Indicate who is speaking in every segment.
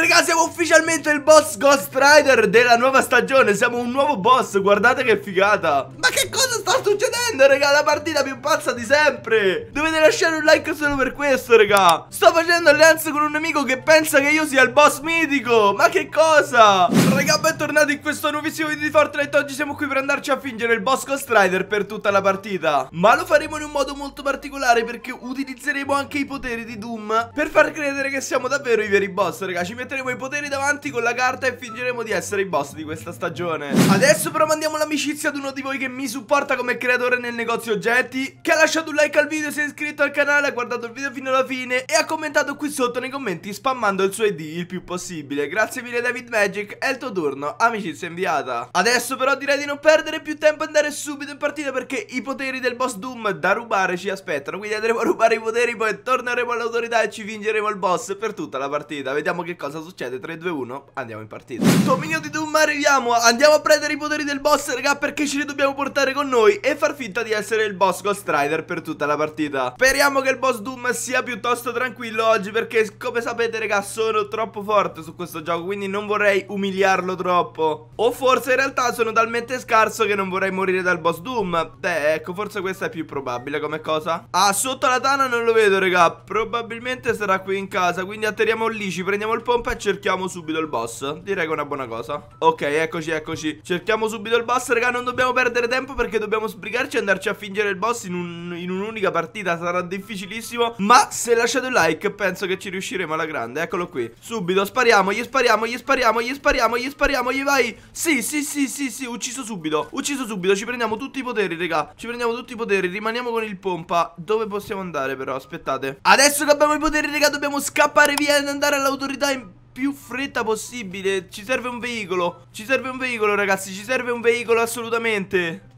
Speaker 1: Raga siamo ufficialmente il boss Ghost Rider della nuova stagione Siamo un nuovo boss guardate che figata Ma che cosa sta succedendo raga La partita più pazza di sempre Dovete lasciare un like solo per questo raga Sto facendo alleanza con un nemico che pensa che io sia il boss mitico Ma che cosa Raga bentornati in questo nuovissimo video di Fortnite Oggi siamo qui per andarci a fingere il boss Ghost Rider per tutta la partita Ma lo faremo in un modo molto particolare Perché utilizzeremo anche i poteri di Doom Per far credere che siamo davvero i veri boss raga Ci mettiamo metteremo i poteri davanti con la carta e fingeremo di essere i boss di questa stagione Adesso però mandiamo l'amicizia ad uno di voi che mi supporta come creatore nel negozio oggetti Che ha lasciato un like al video, si è iscritto al canale, ha guardato il video fino alla fine E ha commentato qui sotto nei commenti spammando il suo id il più possibile Grazie mille David Magic, è il tuo turno, amicizia inviata Adesso però direi di non perdere più tempo e andare subito in partita perché i poteri del boss Doom da rubare ci aspettano Quindi andremo a rubare i poteri poi torneremo all'autorità e ci fingeremo il boss per tutta la partita Vediamo che cosa cosa succede 3, 2, 1, andiamo in partita Dominio di Doom arriviamo Andiamo a prendere i poteri del boss raga perché ce li dobbiamo portare con noi E far finta di essere il boss Ghost Rider per tutta la partita Speriamo che il boss Doom sia piuttosto tranquillo oggi Perché come sapete raga sono troppo forte su questo gioco Quindi non vorrei umiliarlo troppo O forse in realtà sono talmente scarso che non vorrei morire dal boss Doom Beh ecco forse questa è più probabile come cosa Ah sotto la tana non lo vedo raga Probabilmente sarà qui in casa Quindi atterriamo lì ci prendiamo il pompa e cerchiamo subito il boss Direi che è una buona cosa Ok, eccoci, eccoci Cerchiamo subito il boss, raga, non dobbiamo perdere tempo perché dobbiamo sbrigarci e andarci a fingere il boss in, un'unica un partita Sarà difficilissimo Ma se lasciate un like penso che ci riusciremo alla grande Eccolo qui Subito, spariamo, gli spariamo, gli spariamo, gli spariamo, gli spariamo, gli vai Sì, sì, sì, sì, sì, ucciso subito Ucciso subito, ci prendiamo tutti i poteri, raga Ci prendiamo tutti i poteri, rimaniamo con il pompa Dove possiamo andare però? Aspettate Adesso che abbiamo i poteri, raga, dobbiamo scappare via e andare all'autorità in più fretta possibile Ci serve un veicolo Ci serve un veicolo ragazzi Ci serve un veicolo assolutamente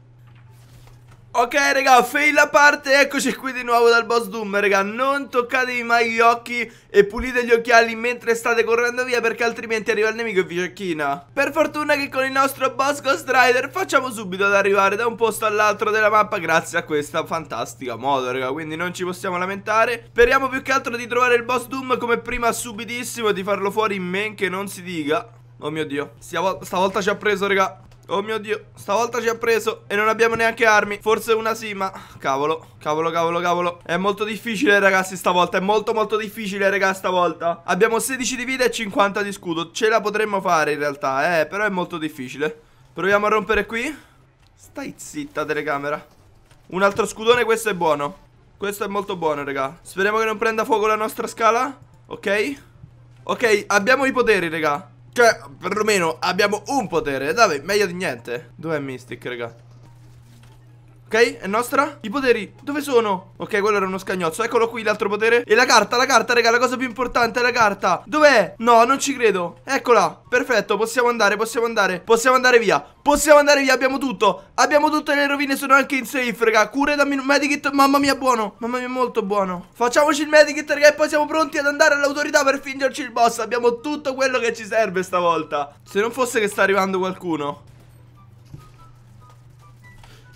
Speaker 1: Ok raga, fail la parte, eccoci qui di nuovo dal boss Doom raga Non toccatevi mai gli occhi e pulite gli occhiali mentre state correndo via Perché altrimenti arriva il nemico e vi cecchina Per fortuna che con il nostro boss Ghost Rider facciamo subito ad arrivare da un posto all'altro della mappa Grazie a questa fantastica moda raga, quindi non ci possiamo lamentare Speriamo più che altro di trovare il boss Doom come prima subitissimo E di farlo fuori in men che non si dica Oh mio dio, stavolta ci ha preso raga Oh mio dio, stavolta ci ha preso e non abbiamo neanche armi Forse una sì, ma cavolo, cavolo, cavolo, cavolo È molto difficile ragazzi stavolta, è molto molto difficile ragazzi stavolta Abbiamo 16 di vita e 50 di scudo Ce la potremmo fare in realtà, eh, però è molto difficile Proviamo a rompere qui Stai zitta telecamera Un altro scudone, questo è buono Questo è molto buono raga Speriamo che non prenda fuoco la nostra scala Ok Ok, abbiamo i poteri raga cioè, perlomeno abbiamo un potere. Dai, meglio di niente. Dov'è Mystic, raga? Ok, è nostra I poteri, dove sono? Ok, quello era uno scagnozzo Eccolo qui l'altro potere E la carta, la carta, raga La cosa più importante è la carta Dov'è? No, non ci credo Eccola Perfetto, possiamo andare, possiamo andare Possiamo andare via Possiamo andare via, abbiamo tutto Abbiamo tutte le rovine, sono anche in safe, raga Cure da medikit, mamma mia, buono Mamma mia, molto buono Facciamoci il medikit, raga E poi siamo pronti ad andare all'autorità per fingerci il boss Abbiamo tutto quello che ci serve stavolta Se non fosse che sta arrivando qualcuno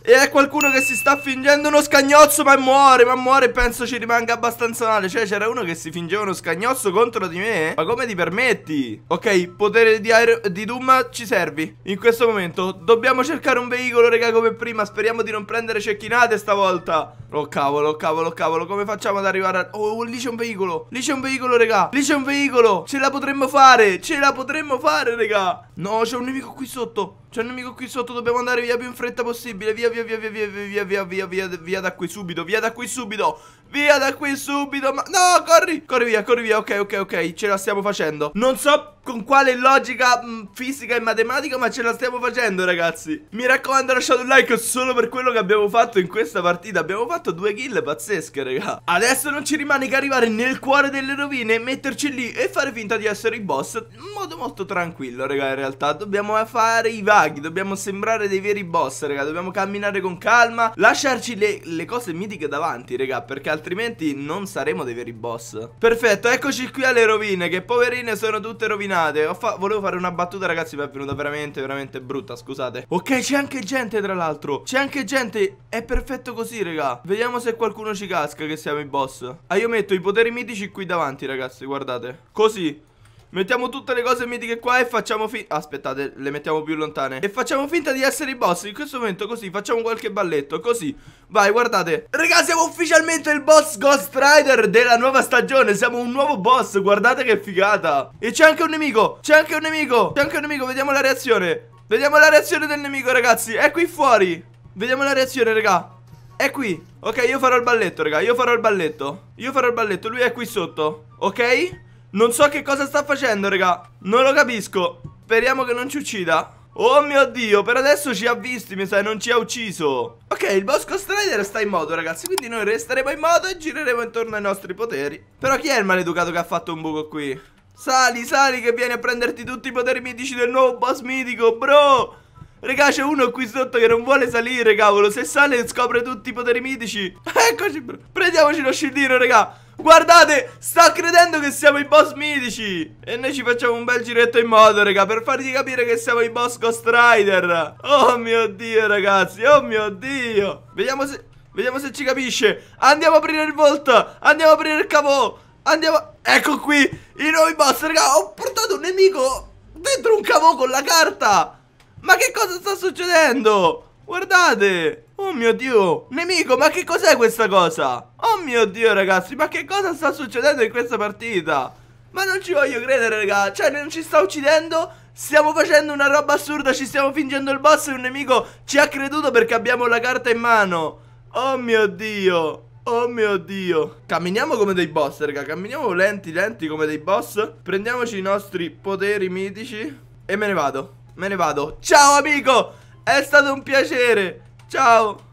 Speaker 1: e è qualcuno che si sta fingendo uno scagnozzo ma muore, ma muore penso ci rimanga abbastanza male Cioè c'era uno che si fingeva uno scagnozzo contro di me Ma come ti permetti? Ok, potere di, di Doom ci servi In questo momento dobbiamo cercare un veicolo regà come prima Speriamo di non prendere cecchinate stavolta Oh cavolo, cavolo, cavolo Come facciamo ad arrivare a... Oh, lì c'è un veicolo Lì c'è un veicolo regà Lì c'è un veicolo Ce la potremmo fare Ce la potremmo fare regà No c'è un nemico qui sotto c'è un nemico qui sotto, dobbiamo andare via più in fretta possibile. Via, via, via, via, via, via, via, via, via, via da qui subito, via da qui subito. Via da qui subito ma... No corri Corri via corri via Ok ok ok Ce la stiamo facendo Non so con quale logica mh, mm, fisica e matematica Ma ce la stiamo facendo ragazzi Mi raccomando lasciate un like solo per quello che abbiamo fatto in questa partita Abbiamo fatto due kill pazzesche raga Adesso non ci rimane che arrivare nel cuore delle rovine Metterci lì e fare finta di essere i boss In modo molto tranquillo raga in realtà Dobbiamo fare i vaghi Dobbiamo sembrare dei veri boss raga Dobbiamo camminare con calma Lasciarci le, le cose mitiche davanti raga Perché altrimenti non saremo dei veri boss Perfetto, eccoci qui alle rovine che poverine sono tutte rovinate fa Volevo fare una battuta ragazzi Mi è venuta veramente veramente brutta, scusate Ok, c'è anche gente tra l'altro C'è anche gente, è perfetto così raga Vediamo se qualcuno ci casca che siamo i boss Ah, io metto i poteri mitici qui davanti ragazzi, guardate Così Mettiamo tutte le cose mitiche qua e facciamo finta Aspettate, le mettiamo più lontane E facciamo finta di essere i boss In questo momento così, facciamo qualche balletto Così, vai, guardate Raga, siamo ufficialmente il boss Ghost Rider della nuova stagione Siamo un nuovo boss, guardate che figata E c'è anche un nemico, c'è anche un nemico C'è anche un nemico, vediamo la reazione Vediamo la reazione del nemico, ragazzi È qui fuori Vediamo la reazione, raga è qui Ok, io farò il balletto, raga Io farò il balletto Io farò il balletto Lui è qui sotto Ok? Non so che cosa sta facendo, raga. Non lo capisco. Speriamo che non ci uccida. Oh mio Dio, per adesso ci ha visti, mi sa, non ci ha ucciso. Ok, il bosco strider sta in moto, ragazzi, quindi noi resteremo in moto e gireremo intorno ai nostri poteri. Però chi è il maleducato che ha fatto un buco qui? Sali, sali, che vieni a prenderti tutti i poteri mitici del nuovo boss mitico, bro! Raga, c'è uno qui sotto che non vuole salire, cavolo. Se sale scopre tutti i poteri mitici. Eccoci, bro. Prendiamoci lo scildino, raga. Guardate, sta credendo che siamo i boss mitici E noi ci facciamo un bel giretto in moto, raga Per fargli capire che siamo i boss Ghost Rider Oh mio Dio, ragazzi Oh mio Dio Vediamo se, vediamo se ci capisce Andiamo a aprire il volta Andiamo a aprire il capo Andiamo Ecco qui I nuovi boss, raga Ho portato un nemico Dentro un cavo con la carta Ma che cosa sta succedendo? Guardate Oh mio Dio, nemico, ma che cos'è questa cosa? Oh mio Dio, ragazzi, ma che cosa sta succedendo in questa partita? Ma non ci voglio credere, raga, cioè non ci sta uccidendo Stiamo facendo una roba assurda, ci stiamo fingendo il boss e un nemico ci ha creduto perché abbiamo la carta in mano Oh mio Dio, Oh mio dio Camminiamo come dei boss raga Camminiamo lenti lenti come dei boss Prendiamoci i nostri poteri mitici E me ne vado Me ne vado Ciao amico È stato un piacere Ciao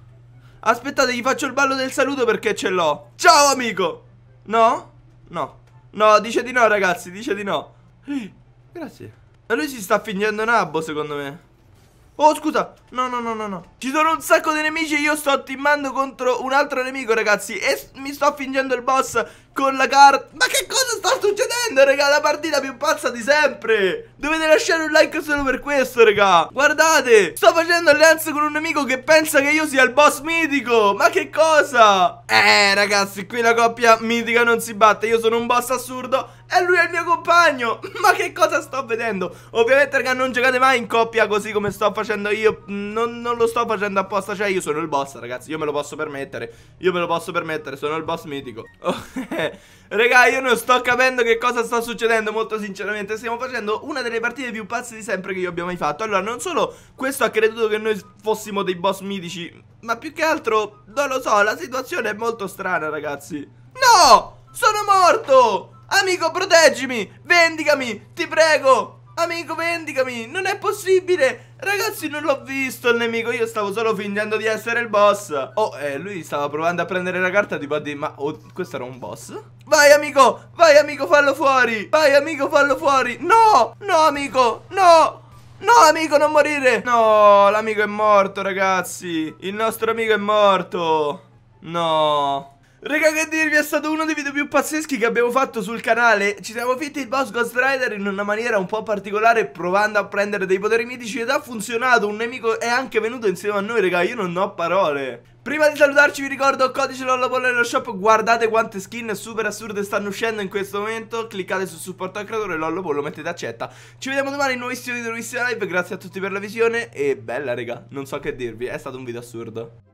Speaker 1: Aspettate, gli faccio il ballo del saluto perché ce l'ho Ciao amico No? No No, dice di no ragazzi, dice di no eh, Grazie Ma lui si sta fingendo nabbo secondo me Oh scusa No no no no no Ci sono un sacco di nemici e io sto teamando contro un altro nemico ragazzi E mi sto fingendo il boss con la carta Ma che cosa sta succedendo raga La partita più pazza di sempre Dovete lasciare un like solo per questo raga Guardate Sto facendo alleanza con un nemico che pensa che io sia il boss mitico Ma che cosa Eh ragazzi qui la coppia mitica non si batte Io sono un boss assurdo e lui è il mio compagno Ma che cosa sto vedendo? Ovviamente raga non giocate mai in coppia così come sto facendo io non, non, lo sto facendo apposta Cioè io sono il boss ragazzi Io me lo posso permettere Io me lo posso permettere Sono il boss mitico oh, Raga io non sto capendo che cosa sta succedendo Molto sinceramente Stiamo facendo una delle partite più pazze di sempre che io abbia mai fatto Allora non solo questo ha creduto che noi fossimo dei boss mitici Ma più che altro non lo so La situazione è molto strana ragazzi No! Sono morto! Amico, proteggimi! Vendicami! Ti prego! Amico, vendicami! Non è possibile! Ragazzi, non l'ho visto il nemico, io stavo solo fingendo di essere il boss. Oh, eh, lui stava provando a prendere la carta tipo a dire, ma oh, questo era un boss? Vai, amico! Vai, amico, fallo fuori! Vai, amico, fallo fuori! No! No, amico! No! No, amico, non morire! No, l'amico è morto, ragazzi! Il nostro amico è morto! No! Raga che dirvi è stato uno dei video più pazzeschi che abbiamo fatto sul canale Ci siamo fitti il boss Ghost Rider in una maniera un po' particolare Provando a prendere dei poteri mitici ed ha funzionato Un nemico è anche venuto insieme a noi raga io non ho parole Prima di salutarci vi ricordo codice LOLLOPOLLO nello shop Guardate quante skin super assurde stanno uscendo in questo momento Cliccate su supporto al creatore LOLLOPOLLO mettete accetta Ci vediamo domani in nuovi video di nuovissima live Grazie a tutti per la visione e bella raga non so che dirvi è stato un video assurdo